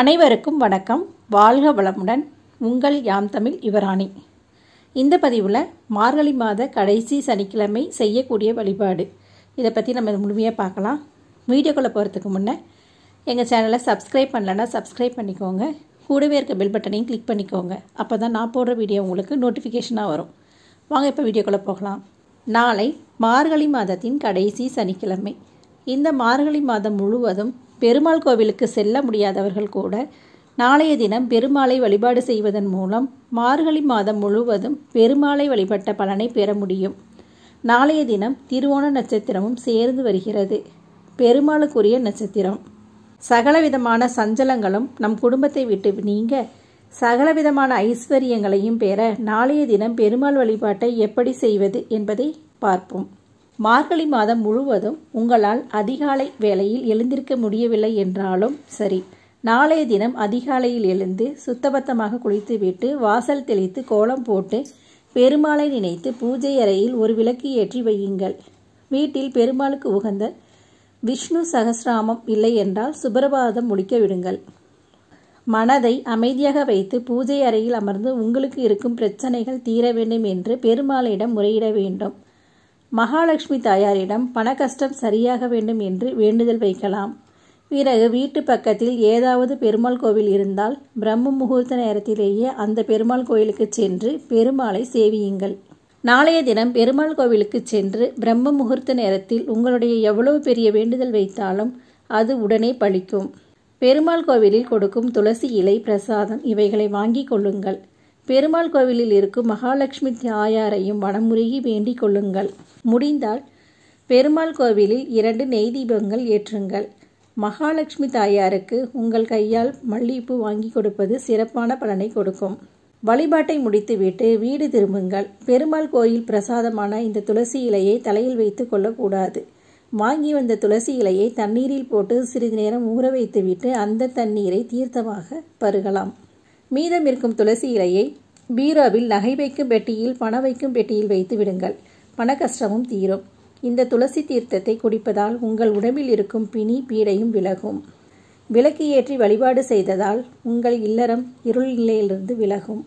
அனைவருக்கும் வணக்கம் வாழ்க வளமுடன் உங்கள் யாம் தமிழ் இவராணி இந்த பதிவில் மார்கழி மாத கடைசி சனிக்கிழமை செய்யக்கூடிய வழிபாடு இதை பற்றி நம்ம முழுமையாக பார்க்கலாம் வீடியோக்குள்ளே போகிறதுக்கு முன்னே எங்கள் சேனலை சப்ஸ்கிரைப் பண்ணலன்னா சப்ஸ்கிரைப் பண்ணிக்கோங்க கூடவே இருக்க பெல் பட்டனையும் கிளிக் பண்ணிக்கோங்க அப்போ தான் நான் போடுற வீடியோ உங்களுக்கு நோட்டிஃபிகேஷனாக வரும் வாங்க இப்போ வீடியோக்குள்ளே போகலாம் நாளை மார்கழி மாதத்தின் கடைசி சனிக்கிழமை இந்த மார்கழி மாதம் முழுவதும் பெருமாள் கோவிலுக்கு செல்ல முடியாதவர்கள் கூட நாளைய தினம் பெருமாளை வழிபாடு செய்வதன் மூலம் மார்கழி மாதம் முழுவதும் பெருமாளை வழிபட்ட பலனை பெற முடியும் நாளைய தினம் திருவோண நட்சத்திரமும் சேர்ந்து வருகிறது பெருமாளுக்குரிய நட்சத்திரம் சகலவிதமான சஞ்சலங்களும் நம் குடும்பத்தை விட்டு நீங்க சகலவிதமான ஐஸ்வர்யங்களையும் பெற நாளைய தினம் பெருமாள் வழிபாட்டை எப்படி செய்வது என்பதை பார்ப்போம் மார்கழி மாதம் முழுவதும் உங்களால் அதிகாலை வேளையில் எழுந்திருக்க முடியவில்லை என்றாலும் சரி நாளைய தினம் அதிகாலையில் எழுந்து சுத்தபத்தமாக குளித்துவிட்டு வாசல் தெளித்து கோலம் போட்டு பெருமாளை நினைத்து பூஜை அறையில் ஒரு விளக்கு ஏற்றி வையுங்கள் வீட்டில் பெருமாளுக்கு உகந்த விஷ்ணு சகசிராமம் இல்லை என்றால் சுப்பிரபாதம் முடிக்க விடுங்கள் மனதை அமைதியாக வைத்து பூஜை அறையில் அமர்ந்து உங்களுக்கு இருக்கும் பிரச்சனைகள் தீர வேண்டும் என்று பெருமாளிடம் முறையிட வேண்டும் மகாலட்சுமி தாயாரிடம் பண கஷ்டம் சரியாக வேண்டும் என்று வேண்டுதல் வைக்கலாம் பிறகு வீட்டு பக்கத்தில் ஏதாவது பெருமாள் கோவில் இருந்தால் பிரம்ம முகூர்த்த நேரத்திலேயே அந்த பெருமாள் கோவிலுக்கு சென்று பெருமாளை சேவியுங்கள் நாளைய தினம் பெருமாள் கோவிலுக்கு சென்று பிரம்ம முகூர்த்த நேரத்தில் உங்களுடைய எவ்வளவு பெரிய வேண்டுதல் வைத்தாலும் அது உடனே பழிக்கும் பெருமாள் கோவிலில் கொடுக்கும் துளசி இலை பிரசாதம் இவைகளை வாங்கிக் கொள்ளுங்கள் பெருமாள் கோவிலில் இருக்கும் மகாலட்சுமி தாயாரையும் வனமுருகி வேண்டிக் கொள்ளுங்கள் முடிந்தால் பெருமாள் கோவிலில் இரண்டு நெய் தீபங்கள் ஏற்றுங்கள் மகாலட்சுமி தாயாருக்கு உங்கள் கையால் மல்லிகைப்பூ வாங்கி கொடுப்பது சிறப்பான பலனை கொடுக்கும் வழிபாட்டை முடித்துவிட்டு வீடு திரும்புங்கள் பெருமாள் கோயில் பிரசாதமான இந்த துளசி இலையை தலையில் வைத்து கொள்ளக்கூடாது வாங்கி வந்த துளசி இலையை தண்ணீரில் போட்டு சிறிது நேரம் ஊற வைத்துவிட்டு அந்த தண்ணீரை தீர்த்தமாக பருகலாம் மீதம் இருக்கும் துளசி இலையை பீராவில் நகை வைக்கும் பெட்டியில் பண வைக்கும் பெட்டியில் வைத்து விடுங்கள் பண கஷ்டமும் தீரும் இந்த துளசி தீர்த்தத்தை குடிப்பதால் உங்கள் உடம்பில் இருக்கும் பிணி பீடையும் விலகும் விளக்கு ஏற்றி வழிபாடு செய்ததால் உங்கள் இல்லறம் இருள் நிலையிலிருந்து விலகும்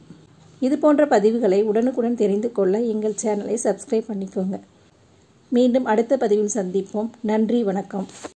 இது போன்ற பதிவுகளை உடனுக்குடன் தெரிந்து கொள்ள எங்கள் சேனலை சப்ஸ்கிரைப் பண்ணிக்கோங்க மீண்டும் அடுத்த பதிவில் சந்திப்போம் நன்றி வணக்கம்